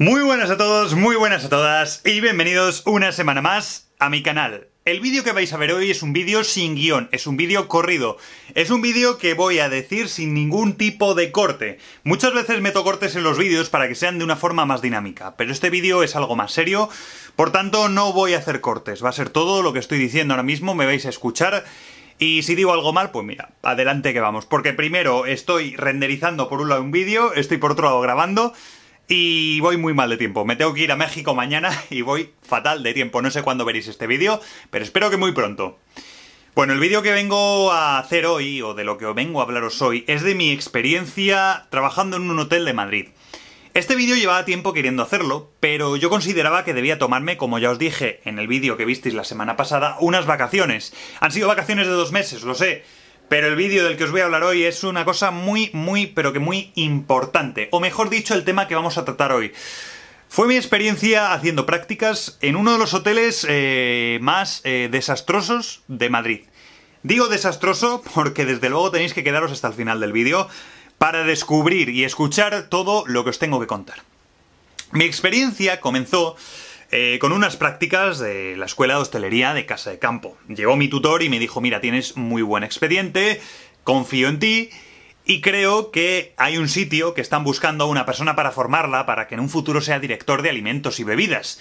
Muy buenas a todos, muy buenas a todas y bienvenidos una semana más a mi canal. El vídeo que vais a ver hoy es un vídeo sin guión, es un vídeo corrido, es un vídeo que voy a decir sin ningún tipo de corte. Muchas veces meto cortes en los vídeos para que sean de una forma más dinámica, pero este vídeo es algo más serio, por tanto no voy a hacer cortes, va a ser todo lo que estoy diciendo ahora mismo, me vais a escuchar y si digo algo mal, pues mira, adelante que vamos. Porque primero estoy renderizando por un lado un vídeo, estoy por otro lado grabando, y voy muy mal de tiempo. Me tengo que ir a México mañana y voy fatal de tiempo. No sé cuándo veréis este vídeo, pero espero que muy pronto. Bueno, el vídeo que vengo a hacer hoy, o de lo que vengo a hablaros hoy, es de mi experiencia trabajando en un hotel de Madrid. Este vídeo llevaba tiempo queriendo hacerlo, pero yo consideraba que debía tomarme, como ya os dije en el vídeo que visteis la semana pasada, unas vacaciones. Han sido vacaciones de dos meses, lo sé, pero el vídeo del que os voy a hablar hoy es una cosa muy, muy, pero que muy importante. O mejor dicho, el tema que vamos a tratar hoy. Fue mi experiencia haciendo prácticas en uno de los hoteles eh, más eh, desastrosos de Madrid. Digo desastroso porque desde luego tenéis que quedaros hasta el final del vídeo para descubrir y escuchar todo lo que os tengo que contar. Mi experiencia comenzó eh, con unas prácticas de la escuela de hostelería de Casa de Campo. Llegó mi tutor y me dijo, mira, tienes muy buen expediente, confío en ti y creo que hay un sitio que están buscando a una persona para formarla para que en un futuro sea director de alimentos y bebidas.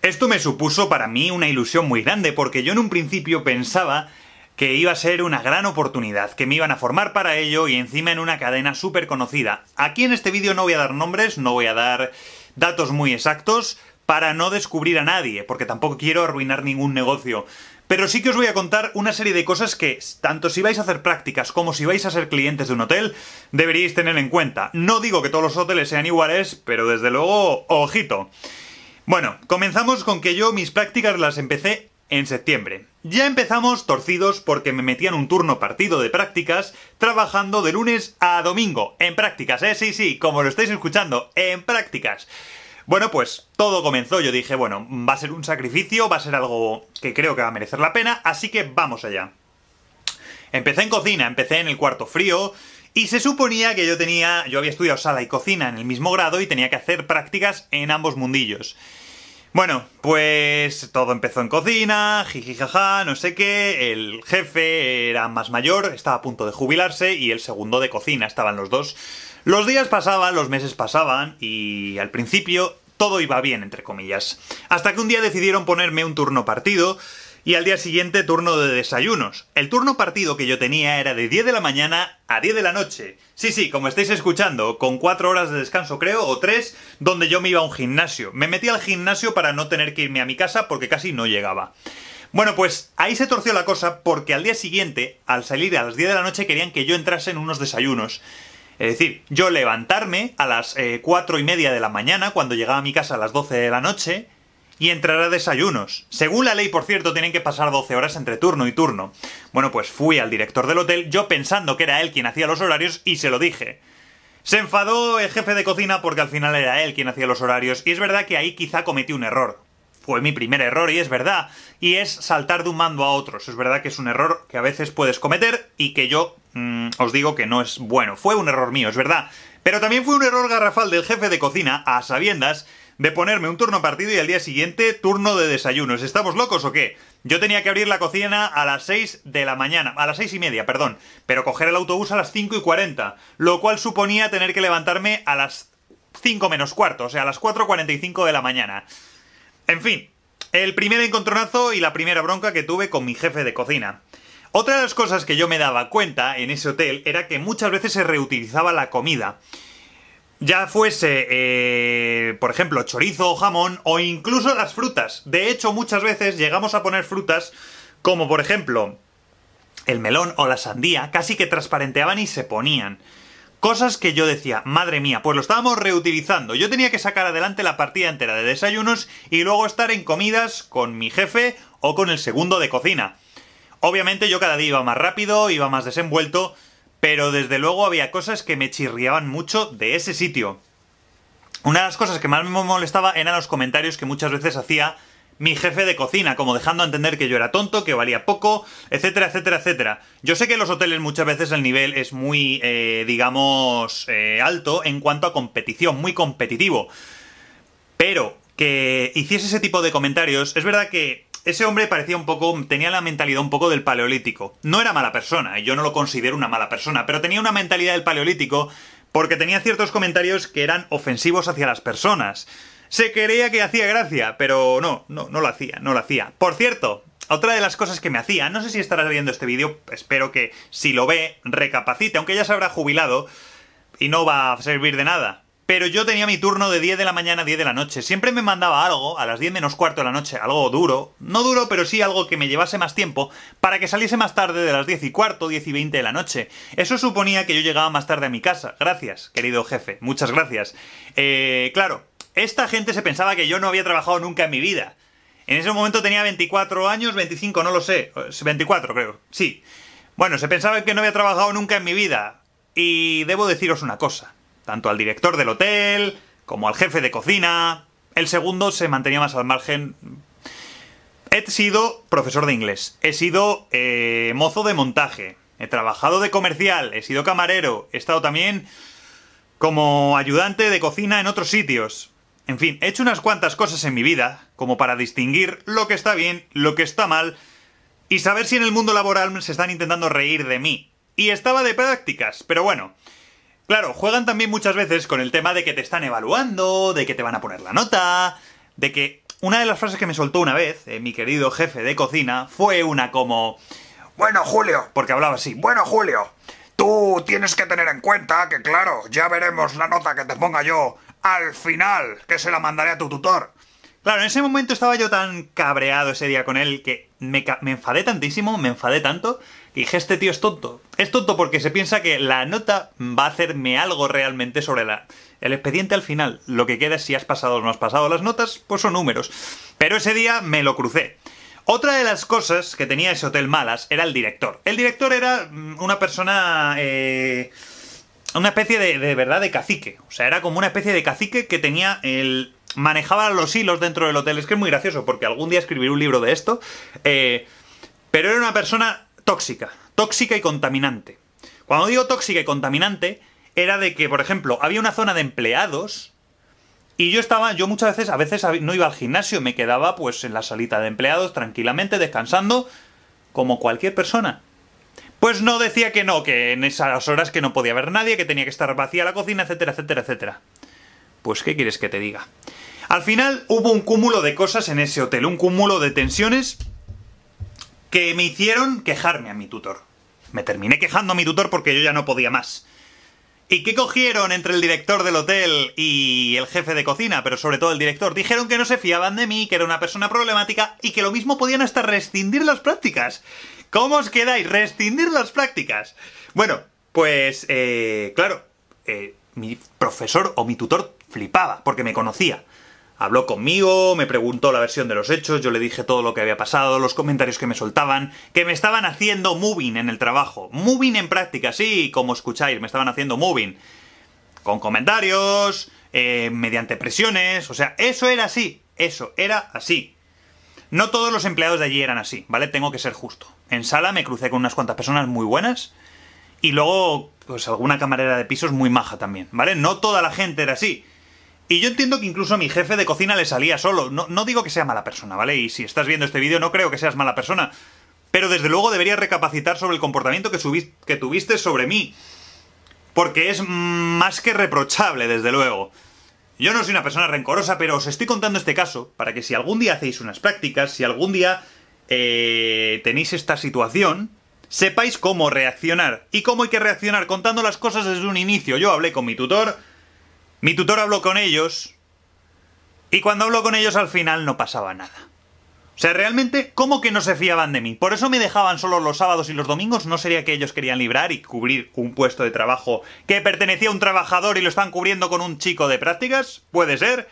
Esto me supuso para mí una ilusión muy grande porque yo en un principio pensaba que iba a ser una gran oportunidad, que me iban a formar para ello y encima en una cadena súper conocida. Aquí en este vídeo no voy a dar nombres, no voy a dar datos muy exactos, para no descubrir a nadie, porque tampoco quiero arruinar ningún negocio. Pero sí que os voy a contar una serie de cosas que, tanto si vais a hacer prácticas como si vais a ser clientes de un hotel, deberíais tener en cuenta. No digo que todos los hoteles sean iguales, pero desde luego, ojito. Bueno, comenzamos con que yo mis prácticas las empecé en septiembre. Ya empezamos torcidos porque me metían un turno partido de prácticas trabajando de lunes a domingo. En prácticas, eh, sí, sí, como lo estáis escuchando, en prácticas. Bueno, pues todo comenzó. Yo dije, bueno, va a ser un sacrificio, va a ser algo que creo que va a merecer la pena, así que vamos allá. Empecé en cocina, empecé en el cuarto frío, y se suponía que yo tenía, yo había estudiado sala y cocina en el mismo grado y tenía que hacer prácticas en ambos mundillos. Bueno, pues todo empezó en cocina, jiji no sé qué, el jefe era más mayor, estaba a punto de jubilarse y el segundo de cocina, estaban los dos los días pasaban, los meses pasaban y al principio todo iba bien, entre comillas. Hasta que un día decidieron ponerme un turno partido y al día siguiente turno de desayunos. El turno partido que yo tenía era de 10 de la mañana a 10 de la noche. Sí, sí, como estáis escuchando, con 4 horas de descanso creo, o 3, donde yo me iba a un gimnasio. Me metí al gimnasio para no tener que irme a mi casa porque casi no llegaba. Bueno, pues ahí se torció la cosa porque al día siguiente, al salir a las 10 de la noche, querían que yo entrase en unos desayunos. Es decir, yo levantarme a las eh, cuatro y media de la mañana, cuando llegaba a mi casa a las 12 de la noche, y entrar a desayunos. Según la ley, por cierto, tienen que pasar 12 horas entre turno y turno. Bueno, pues fui al director del hotel, yo pensando que era él quien hacía los horarios, y se lo dije. Se enfadó el jefe de cocina porque al final era él quien hacía los horarios, y es verdad que ahí quizá cometí un error fue mi primer error y es verdad, y es saltar de un mando a otro. es verdad que es un error que a veces puedes cometer y que yo mm, os digo que no es bueno. Fue un error mío, es verdad. Pero también fue un error garrafal del jefe de cocina, a sabiendas, de ponerme un turno partido y al día siguiente turno de desayunos. ¿Estamos locos o qué? Yo tenía que abrir la cocina a las 6 de la mañana, a las seis y media, perdón, pero coger el autobús a las 5 y 40, lo cual suponía tener que levantarme a las 5 menos cuarto, o sea, a las 4.45 de la mañana. En fin, el primer encontronazo y la primera bronca que tuve con mi jefe de cocina. Otra de las cosas que yo me daba cuenta en ese hotel era que muchas veces se reutilizaba la comida. Ya fuese, eh, por ejemplo, chorizo o jamón o incluso las frutas. De hecho, muchas veces llegamos a poner frutas como, por ejemplo, el melón o la sandía, casi que transparenteaban y se ponían. Cosas que yo decía, madre mía, pues lo estábamos reutilizando. Yo tenía que sacar adelante la partida entera de desayunos y luego estar en comidas con mi jefe o con el segundo de cocina. Obviamente yo cada día iba más rápido, iba más desenvuelto, pero desde luego había cosas que me chirriaban mucho de ese sitio. Una de las cosas que más me molestaba eran los comentarios que muchas veces hacía mi jefe de cocina, como dejando a entender que yo era tonto, que valía poco, etcétera, etcétera, etcétera. Yo sé que en los hoteles muchas veces el nivel es muy, eh, digamos, eh, alto en cuanto a competición, muy competitivo. Pero que hiciese ese tipo de comentarios, es verdad que ese hombre parecía un poco, tenía la mentalidad un poco del paleolítico. No era mala persona, yo no lo considero una mala persona, pero tenía una mentalidad del paleolítico porque tenía ciertos comentarios que eran ofensivos hacia las personas. Se creía que hacía gracia, pero no, no, no lo hacía, no lo hacía. Por cierto, otra de las cosas que me hacía, no sé si estarás viendo este vídeo, espero que si lo ve, recapacite, aunque ya se habrá jubilado y no va a servir de nada. Pero yo tenía mi turno de 10 de la mañana a 10 de la noche. Siempre me mandaba algo, a las 10 menos cuarto de la noche, algo duro. No duro, pero sí algo que me llevase más tiempo para que saliese más tarde de las 10 y cuarto, 10 y 20 de la noche. Eso suponía que yo llegaba más tarde a mi casa. Gracias, querido jefe. Muchas gracias. Eh, claro, esta gente se pensaba que yo no había trabajado nunca en mi vida. En ese momento tenía 24 años, 25, no lo sé. 24 eh, creo, sí. Bueno, se pensaba que no había trabajado nunca en mi vida. Y debo deciros una cosa. Tanto al director del hotel, como al jefe de cocina... El segundo se mantenía más al margen... He sido profesor de inglés. He sido eh, mozo de montaje. He trabajado de comercial. He sido camarero. He estado también como ayudante de cocina en otros sitios. En fin, he hecho unas cuantas cosas en mi vida, como para distinguir lo que está bien, lo que está mal, y saber si en el mundo laboral se están intentando reír de mí. Y estaba de prácticas, pero bueno. Claro, juegan también muchas veces con el tema de que te están evaluando, de que te van a poner la nota, de que una de las frases que me soltó una vez, eh, mi querido jefe de cocina, fue una como... Bueno, Julio, porque hablaba así. Bueno, Julio, tú tienes que tener en cuenta que, claro, ya veremos la nota que te ponga yo al final, que se la mandaré a tu tutor. Claro, en ese momento estaba yo tan cabreado ese día con él que me, enfadé tantísimo, me enfadé tanto, que dije, este tío es tonto. Es tonto porque se piensa que la nota va a hacerme algo realmente sobre la... El expediente al final, lo que queda es si has pasado o no has pasado las notas, pues son números. Pero ese día me lo crucé. Otra de las cosas que tenía ese hotel malas era el director. El director era mm, una persona... Eh, una especie de, de verdad de cacique. O sea, era como una especie de cacique que tenía el. manejaba los hilos dentro del hotel. Es que es muy gracioso, porque algún día escribiré un libro de esto. Eh, pero era una persona tóxica. Tóxica y contaminante. Cuando digo tóxica y contaminante, era de que, por ejemplo, había una zona de empleados. Y yo estaba, yo muchas veces, a veces no iba al gimnasio, me quedaba pues en la salita de empleados tranquilamente, descansando, como cualquier persona. Pues no decía que no, que en esas horas que no podía haber nadie, que tenía que estar vacía la cocina, etcétera, etcétera, etcétera. Pues, ¿qué quieres que te diga? Al final hubo un cúmulo de cosas en ese hotel, un cúmulo de tensiones que me hicieron quejarme a mi tutor. Me terminé quejando a mi tutor porque yo ya no podía más. ¿Y qué cogieron entre el director del hotel y el jefe de cocina, pero sobre todo el director? Dijeron que no se fiaban de mí, que era una persona problemática y que lo mismo podían hasta rescindir las prácticas. ¿Cómo os quedáis? Rescindir las prácticas. Bueno, pues eh, claro, eh, mi profesor o mi tutor flipaba porque me conocía. Habló conmigo, me preguntó la versión de los hechos, yo le dije todo lo que había pasado, los comentarios que me soltaban, que me estaban haciendo moving en el trabajo. Moving en práctica, sí, como escucháis, me estaban haciendo moving. Con comentarios, eh, mediante presiones, o sea, eso era así, eso era así. No todos los empleados de allí eran así, ¿vale? Tengo que ser justo. En sala me crucé con unas cuantas personas muy buenas y luego, pues alguna camarera de pisos muy maja también, ¿vale? No toda la gente era así y yo entiendo que incluso a mi jefe de cocina le salía solo. No, digo que sea mala persona, ¿vale? Y si estás viendo este vídeo no creo que seas mala persona. Pero desde luego deberías recapacitar sobre el comportamiento que, que tuviste sobre mí. Porque es más que reprochable, desde luego. Yo no soy una persona rencorosa, pero os estoy contando este caso para que si algún día hacéis unas prácticas, si algún día eh, tenéis esta situación, sepáis cómo reaccionar. Y cómo hay que reaccionar contando las cosas desde un inicio. Yo hablé con mi tutor, mi tutor habló con ellos y cuando habló con ellos al final no pasaba nada. O sea, realmente, ¿cómo que no se fiaban de mí? Por eso me dejaban solo los sábados y los domingos, ¿no sería que ellos querían librar y cubrir un puesto de trabajo que pertenecía a un trabajador y lo están cubriendo con un chico de prácticas? ¿Puede ser?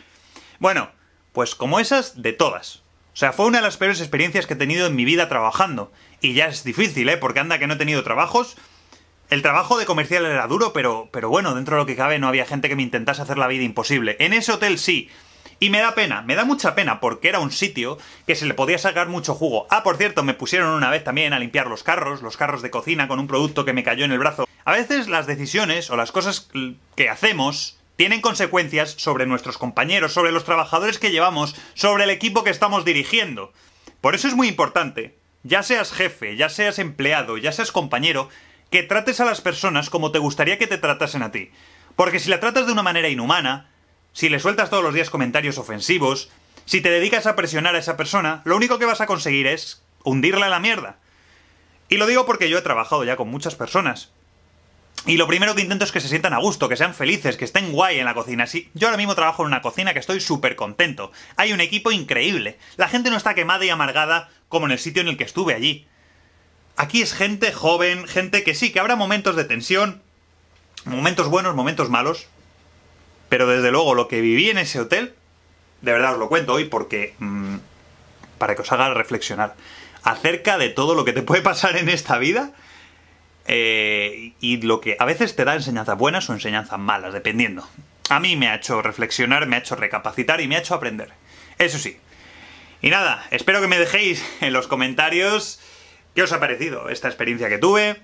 Bueno, pues como esas, de todas. O sea, fue una de las peores experiencias que he tenido en mi vida trabajando. Y ya es difícil, ¿eh? Porque anda que no he tenido trabajos el trabajo de comercial era duro, pero, pero bueno, dentro de lo que cabe no había gente que me intentase hacer la vida imposible. En ese hotel sí. Y me da pena, me da mucha pena porque era un sitio que se le podía sacar mucho jugo. Ah, por cierto, me pusieron una vez también a limpiar los carros, los carros de cocina con un producto que me cayó en el brazo. A veces las decisiones o las cosas que hacemos tienen consecuencias sobre nuestros compañeros, sobre los trabajadores que llevamos, sobre el equipo que estamos dirigiendo. Por eso es muy importante, ya seas jefe, ya seas empleado, ya seas compañero, que trates a las personas como te gustaría que te tratasen a ti. Porque si la tratas de una manera inhumana, si le sueltas todos los días comentarios ofensivos, si te dedicas a presionar a esa persona, lo único que vas a conseguir es hundirla en la mierda. Y lo digo porque yo he trabajado ya con muchas personas. Y lo primero que intento es que se sientan a gusto, que sean felices, que estén guay en la cocina. Sí, yo ahora mismo trabajo en una cocina que estoy súper contento. Hay un equipo increíble. La gente no está quemada y amargada como en el sitio en el que estuve allí aquí es gente joven, gente que sí, que habrá momentos de tensión, momentos buenos, momentos malos, pero desde luego lo que viví en ese hotel, de verdad os lo cuento hoy porque... Mm, para que os haga reflexionar acerca de todo lo que te puede pasar en esta vida eh, y lo que a veces te da enseñanzas buenas o enseñanzas malas, dependiendo. A mí me ha hecho reflexionar, me ha hecho recapacitar y me ha hecho aprender. Eso sí. Y nada, espero que me dejéis en los comentarios ¿Qué os ha parecido esta experiencia que tuve?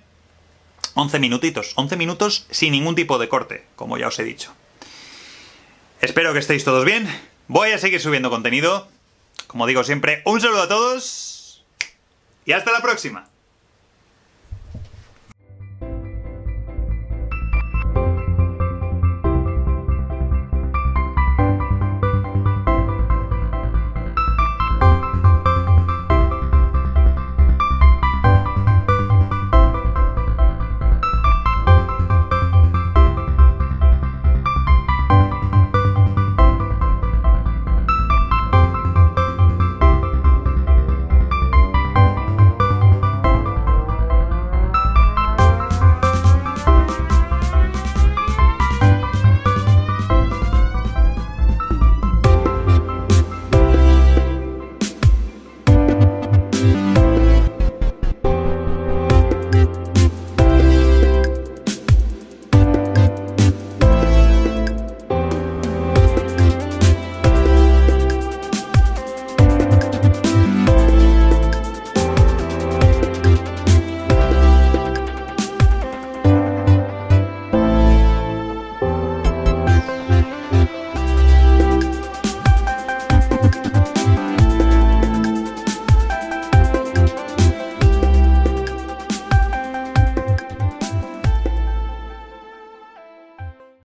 11 minutitos, 11 minutos sin ningún tipo de corte, como ya os he dicho. Espero que estéis todos bien. Voy a seguir subiendo contenido. Como digo siempre, un saludo a todos y hasta la próxima.